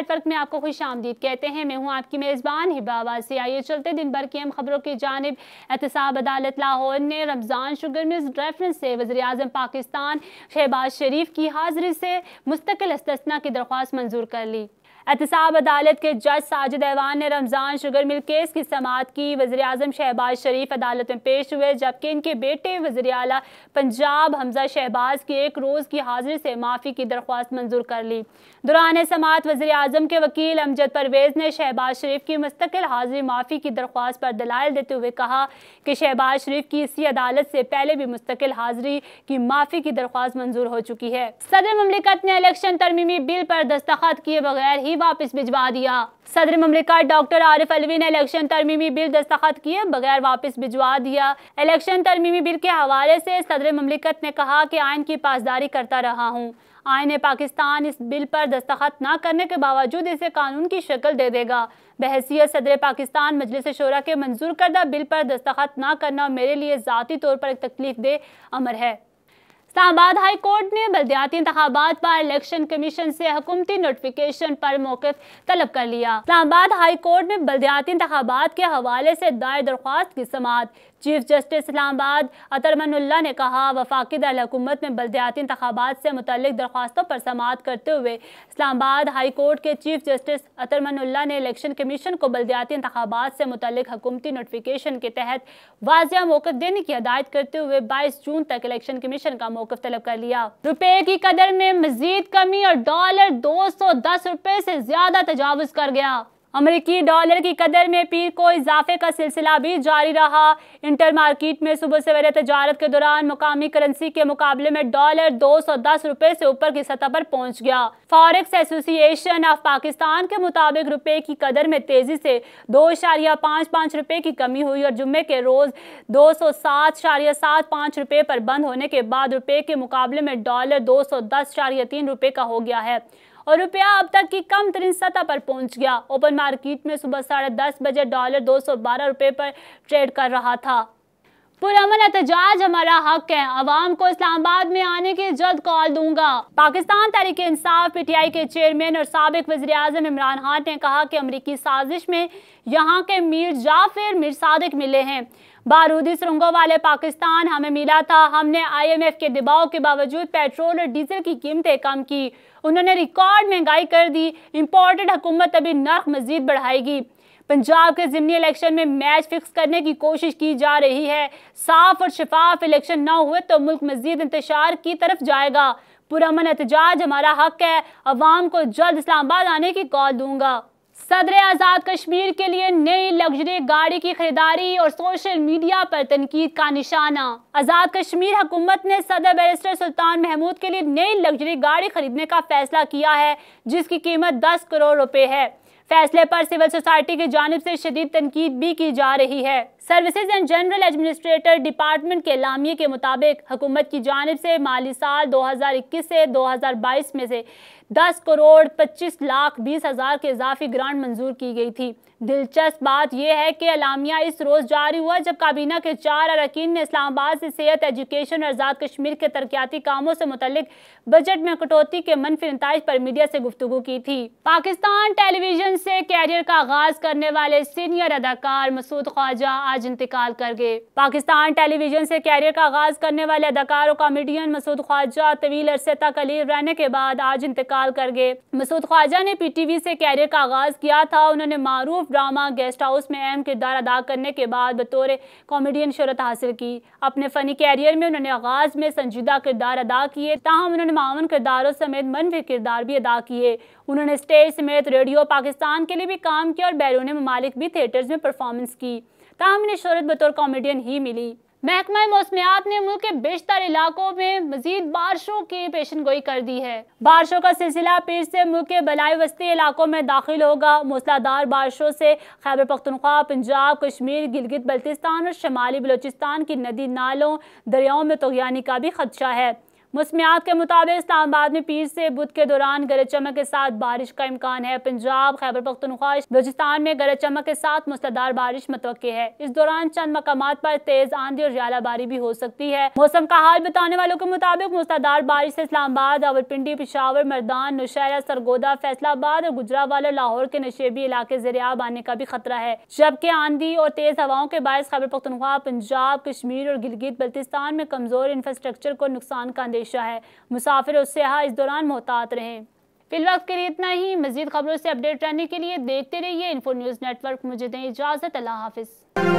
network में आपको खुश आमदीद कहते हैं मैं हूँ आपकी मेज़बान हिबाबाज से आइए चलते दिन भर की अहम खबरों की जानब एहतसाब अदालत लाहौर ने रमज़ान शुगर मिल्स रेफरेंस से वजी अजम पाकिस्तान शहबाज शरीफ की हाजिरी से मुस्तकिल इस्तना की दरख्वास्त मंजूर कर ली एहतसाब अदालत के जज साजिद ऐवान ने रमज़ान शुगर मिल केस की समात की वजी अजम शहबाज शरीफ अदालत में पेश हुए जबकि इनके बेटे वजी अल पंजाब हमजा शहबाज की एक रोज़ की हाजिर से माफ़ी की दरख्वास्त मंजूर कर ली दौरान समात वजी अजम के वकील अमजद परवेज़ ने शहबाज शरीफ की मुस्तकिल हाजिरी माफ़ी की दरख्वास्त पर दलाल देते हुए कहा कि शहबाज शरीफ की इसी अदालत से पहले भी मुस्तकिल हाजिरी की माफ़ी की दरख्वास्त मंजूर हो चुकी है सदर ममलिकत ने इलेक्शन तरमीमी बिल पर दस्तखत किए बगैर ही ही वापस भिजवा दिया सदर ममलिका डॉक्टर आरिफ अलवी ने इलेक्शन तरमीमी बिल दस्तखत किए बगैर वापस भिजवा दिया इलेक्शन तरमीमी बिल के हवाले से सदर ममलिकत ने कहा कि आयन की पासदारी करता रहा हूँ आयन पाकिस्तान इस बिल पर दस्तखत न करने के बावजूद इसे कानून की शक्ल दे देगा बहसीत सदर पाकिस्तान मजलिस शोरा के मंजूर करदा बिल पर दस्तखत न करना मेरे लिए ज़ाती तौर पर एक तकलीफ दे अमर है इस्लामाबाद हाई कोर्ट ने बलदियाती इंतबात पर इलेक्शन कमीशन से हुकूमती नोटिफिकेशन पर मौकफ तलब कर लिया इस्लामाबाद हाई कोर्ट में बलदियाती इंतबात के हवाले से दायर दरख्वास्त की समात चीफ जस्टिस इस्लामाबाद अतरमनुल्ला ने कहा वफाकी दरकूमत में बलदयाती इंतबात से मुतल दरख्वास्तों पर समात करते हुए इस्लामाबाद हाई कोर्ट के चीफ जस्टिस अतरमनुल्ला ने इलेक्शन कमीशन को बलदयाती इंतबात से मुतल हकूमती नोटिफिकेशन के तहत वाजिया मौक़ देने की हदायत करते हुए बाईस जून तक इलेक्शन कमीशन का मौक़ तलब कर लिया रुपये की कदर में मजीद कमी और डॉलर दो सौ दस रुपये से ज़्यादा तजावज़ कर गया अमरीकी डॉलर की कदर में पीर को इजाफे का सिलसिला भी जारी रहा इंटर मार्केट में सुबह सवेरे तजारत के दौरान मुकामी करेंसी के मुकाबले में डॉलर दो सौ दस रुपए से ऊपर की सतह पर पहुंच गया फॉरेक्स एसोसिएशन ऑफ पाकिस्तान के मुताबिक रुपए की कदर में तेजी से दो इशारिया पाँच पाँच रुपये की कमी हुई और जुम्मे के रोज दो सौ सात इशारिया सात पाँच रुपये पर बंद होने के बाद रुपये के मुकाबले में डॉलर दो सौ दस इशारिया तीन रुपये का हो गया है और रुपया अब तक की कम तरीन सतह पर पहुंच गया ओपन मार्केट में सुबह साढ़े दस बजे डॉलर दो सौ बारह रुपये पर ट्रेड कर रहा था पुरमन एहतजाज हमारा हक है अवाम को इस्लामाबाद में आने की जल्द कॉल दूंगा पाकिस्तान तहरीक इंसाफ पीटीआई के चेयरमैन और सबक वजी अजम इमरान खान ने कहा कि अमरीकी साजिश में यहाँ के मीर जाफिर मीर सदक मिले हैं बारूदी सुरंगों वाले पाकिस्तान हमें मिला था हमने आईएमएफ के दबाव के बावजूद पेट्रोल और डीजल की कीमतें कम की उन्होंने रिकॉर्ड महंगाई कर दी इम्पोर्टेड हुकूमत अभी नर्क मजीद बढ़ाएगी पंजाब के जिमनी इलेक्शन में मैच फिक्स करने की कोशिश की जा रही है साफ और शफाफ इलेक्शन ना हुए तो मुल्क मजीद इंतजार की तरफ जाएगा पुरमन एहतजाज हमारा हक है अवाम को जल्द इस्लामाबाद आने की कॉल दूंगा सदर आज़ाद कश्मीर के लिए नई लग्जरी गाड़ी की खरीदारी और सोशल मीडिया पर तनकीद का निशाना आज़ाद कश्मीर हुकूमत ने सदर बैरिस्टर सुल्तान महमूद के लिए नई लग्जरी गाड़ी खरीदने का फैसला किया है जिसकी कीमत 10 करोड़ रुपए है फैसले पर सिविल सोसाइटी की जानब से शदीद तनकीद भी की जा रही है services and general administrator department के लामिए के मुताबिक हुकूमत की जानब से माली साल 2021 से 2022 में से 10 करोड़ 25 लाख 20 हज़ार के इजाफी ग्रांट मंजूर की गई थी दिलचस्प बात यह है कि अलामिया इस रोज़ जारी हुआ जब काबीना के चार अरकान ने इस्लामाबाद से सेहत एजुकेशन और आज़ाद कश्मीर के तरक्याती कामों से मुतलिक बजट में कटौती के मनफी नतज पर मीडिया से गुफ्तु की थी पाकिस्तान टेलीविजन से कैरियर का आगाज़ करने वाले सीनियर अदाकार मसूद ख्वाजा आज आज इंतकाल कर गए पाकिस्तान टेलीविजन से कैरियर का आगाज करने वाले अदाकार और कॉमेडियन मसूद ख्वाजा तवील अरसे तक अलीर रहने के बाद आज इंतकाल कर गए मसूद ख्वाजा ने पीटीवी से कैरियर का आगाज किया था उन्होंने मारूफ ड्रामा गेस्ट हाउस में अहम किरदार अदा करने के बाद बतौर कॉमेडियन शहरत हासिल की अपने फनी कैरियर में उन्होंने आगाज में संजीदा किरदार अदा किए ताहम उन्होंने मावन किरदारों समेत मनफी किरदार भी अदा किए उन्होंने स्टेज समेत रेडियो पाकिस्तान के लिए भी काम किया और बैरून ममालिक भी थिएटर्स में परफॉर्मेंस की ताहम उन्हें शहरत बतौर कॉमेडियन ही मिली महकमा मौसमियात ने मुल्क के बेशतर इलाकों में मजीद बारिशों की पेशन गोई कर दी है बारिशों का सिलसिला पीर से मुल्क के बलाई वस्ती इलाकों में दाखिल होगा मूसलाधार बारिशों से खैबर पख्तनख्वा पंजाब कश्मीर गिलगित बल्तिस्तान और शमाली बलोचिस्तान की नदी नालों दरियाओं में तोगयानी का भी खदशा है मौसमियात के मुताबिक इस्लामाबाद में पीर से बुध के दौरान गरज चमक के साथ बारिश का इम्कान है पंजाब खैबर पख्तनख्वा बलोचिस्तान में गरज चमक के साथ मुसलधार बारिश मतवक़ है इस दौरान चंद मकाम पर तेज आंधी और बारी भी हो सकती है मौसम का हाल बताने वालों के मुताबिक मुसलधार बारिश से इस्लामाबाद अवरपिंडी पिशावर मरदान नौशहरा सरगोदा फैसलाबाद और वाले लाहौर के नशेबी इलाके जरियाब आने का भी खतरा है जबकि आंधी और तेज हवाओं के बायस खैबर पख्तनख्वा पंजाब कश्मीर और गिलगित बल्तिस्तान में कमजोर इंफ्रास्ट्रक्चर को नुकसान का पेशा है मुसाफिर और सियाह इस दौरान मोहतात रहें वक्त के लिए इतना ही मजीद खबरों से अपडेट रहने के लिए देखते रहिए इन्फो न्यूज़ नेटवर्क मुझे दें इजाज़त अल्लाह हाफिज़